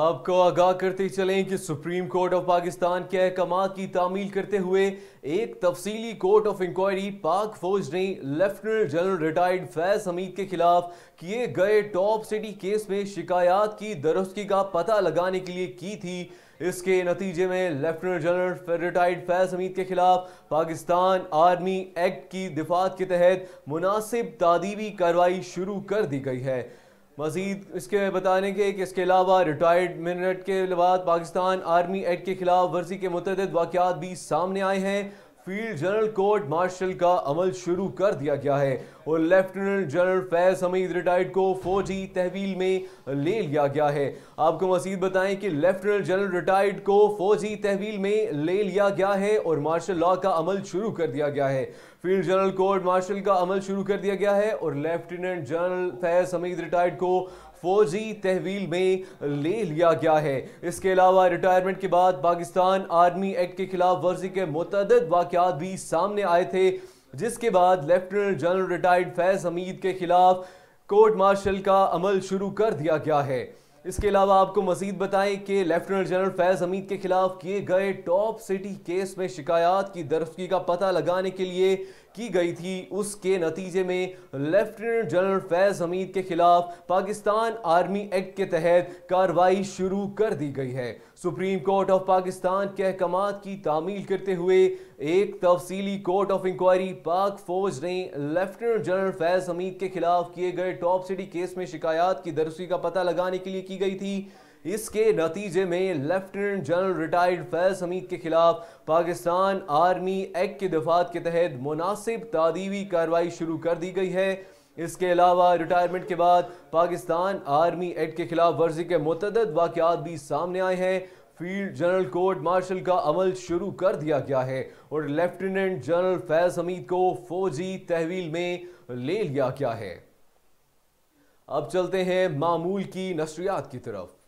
आपको आगाह करते चलें कि सुप्रीम कोर्ट ऑफ पाकिस्तान के अहकाम की तामील करते हुए एक तफसीली कोर्ट ऑफ इंक्वायरी पाक फौज ने lieutenant general retired Faiz Hamid के खिलाफ किए गए टॉप सिटी केस में शिकायत की दरुस्ती का पता लगाने के लिए की थी इसके नतीजे में lieutenant general retired Faiz Hamid के खिलाफ पाकिस्तान आर्मी एक्ट की दिफात के तहत मुनासिब तदीबी कार्रवाई शुरू कर दी गई है मजीद इसके बताने के कि इसके अलावा रिटायर्ड मिनट के बाद पाकिस्तान आर्मी एक्ट के खिलाफ वर्जी के मुतद वाकत भी सामने आए हैं फील्ड जनरल कोर्ट मार्शल का अमल शुरू कर दिया गया है और lieutenant general Faiz Hamid retired को फौजी तहवील में ले लिया गया है आपको मजीद बताएं कि लेफ्टिनेंट जनरल रिटायर्ड को फौजी तहवील में ले लिया गया है और मार्शल लॉ का अमल शुरू कर दिया गया है फील्ड जनरल कोर्ट मार्शल का अमल शुरू कर दिया गया है और lieutenant general Faiz Hamid retired को फौजी तहवील में ले लिया गया है इसके अलावा रिटायरमेंट के बाद पाकिस्तान आर्मी एक्ट के खिलाफ वर्जी के मुतद वाकत भी सामने आए थे जिसके बाद lieutenant general retired Faiz Hamid के खिलाफ कोर्ट मार्शल का अमल शुरू कर दिया गया है इसके अलावा आपको मजीद बताएं कि लेफ्टिनेंट जनरल फैज हमीद के खिलाफ किए गए टॉप सिटी केस में शिकायत की दरफ्ती का पता लगाने के लिए की गई थी उसके नतीजे में लेफ्टिनेंट जनरल फैज हमीद के खिलाफ पाकिस्तान आर्मी एक्ट के तहत कार्रवाई शुरू कर दी गई है सुप्रीम कोर्ट ऑफ पाकिस्तान के अहकाम की तामील करते हुए एक तफसीली कोर्ट ऑफ इंक्वायरी पाक फौज ने लेफ्टिनेंट जनरल फैज हमीद के खिलाफ किए गए टॉप सिटी केस में शिकायत की दरसी का पता लगाने के लिए की गई थी इसके नतीजे में lieutenant general retired Faiz Hamid के खिलाफ पाकिस्तान आर्मी एक्ट के दफात के तहत मुनासिब तादीवी कार्रवाई शुरू कर दी गई है इसके अलावा रिटायरमेंट के बाद पाकिस्तान आर्मी एक्ट के खिलाफ वर्जी के मतदद वाकत भी सामने आए हैं फील्ड जनरल कोर्ट मार्शल का अमल शुरू कर दिया गया है और लेफ्टिनेंट जनरल फैज हमीद को फौजी तहवील में ले लिया गया है अब चलते हैं मामूल की नशरियात की तरफ